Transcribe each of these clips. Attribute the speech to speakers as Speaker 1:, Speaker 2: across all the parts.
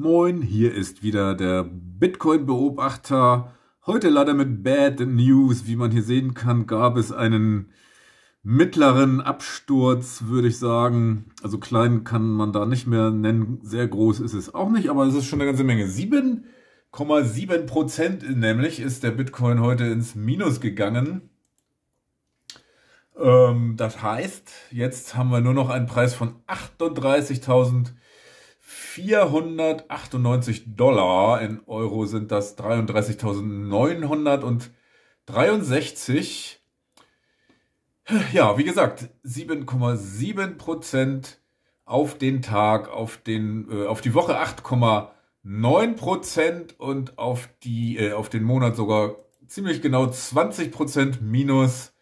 Speaker 1: Moin, hier ist wieder der Bitcoin-Beobachter. Heute leider mit Bad News. Wie man hier sehen kann, gab es einen mittleren Absturz, würde ich sagen. Also klein kann man da nicht mehr nennen. Sehr groß ist es auch nicht, aber es ist schon eine ganze Menge. 7,7 Prozent nämlich ist der Bitcoin heute ins Minus gegangen. Ähm, das heißt, jetzt haben wir nur noch einen Preis von 38.000 498 Dollar. In Euro sind das 33.963. Ja, wie gesagt, 7,7 Prozent auf den Tag, auf, den, äh, auf die Woche 8,9 Prozent und auf, die, äh, auf den Monat sogar ziemlich genau 20 Prozent minus.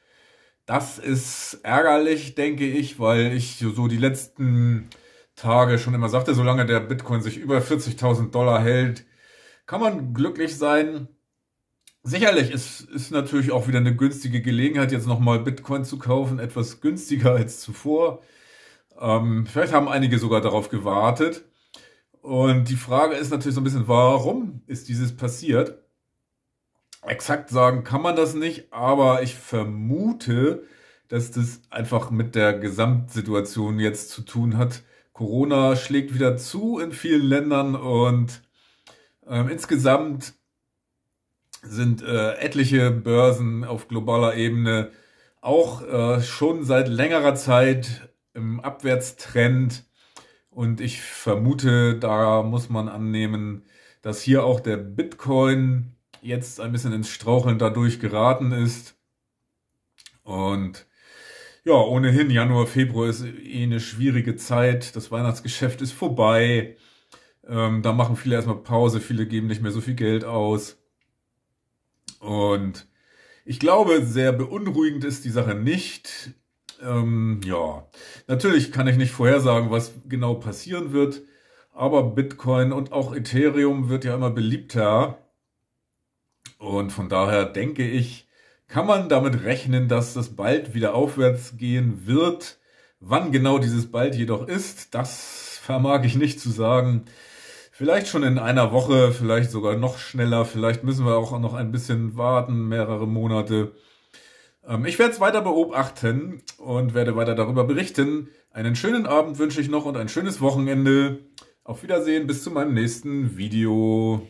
Speaker 1: Das ist ärgerlich, denke ich, weil ich so die letzten Tage schon immer sagte, solange der Bitcoin sich über 40.000 Dollar hält, kann man glücklich sein. Sicherlich ist, ist natürlich auch wieder eine günstige Gelegenheit, jetzt nochmal Bitcoin zu kaufen, etwas günstiger als zuvor. Ähm, vielleicht haben einige sogar darauf gewartet. Und die Frage ist natürlich so ein bisschen, warum ist dieses passiert? Exakt sagen kann man das nicht, aber ich vermute, dass das einfach mit der Gesamtsituation jetzt zu tun hat, Corona schlägt wieder zu in vielen Ländern und ähm, insgesamt sind äh, etliche Börsen auf globaler Ebene auch äh, schon seit längerer Zeit im Abwärtstrend. Und ich vermute, da muss man annehmen, dass hier auch der Bitcoin jetzt ein bisschen ins Straucheln dadurch geraten ist. Und ja, ohnehin, Januar, Februar ist eh eine schwierige Zeit. Das Weihnachtsgeschäft ist vorbei. Ähm, da machen viele erstmal Pause, viele geben nicht mehr so viel Geld aus. Und ich glaube, sehr beunruhigend ist die Sache nicht. Ähm, ja, natürlich kann ich nicht vorhersagen, was genau passieren wird, aber Bitcoin und auch Ethereum wird ja immer beliebter. Und von daher denke ich, kann man damit rechnen, dass das bald wieder aufwärts gehen wird. Wann genau dieses bald jedoch ist, das vermag ich nicht zu sagen. Vielleicht schon in einer Woche, vielleicht sogar noch schneller, vielleicht müssen wir auch noch ein bisschen warten, mehrere Monate. Ähm, ich werde es weiter beobachten und werde weiter darüber berichten. Einen schönen Abend wünsche ich noch und ein schönes Wochenende. Auf Wiedersehen, bis zu meinem nächsten Video.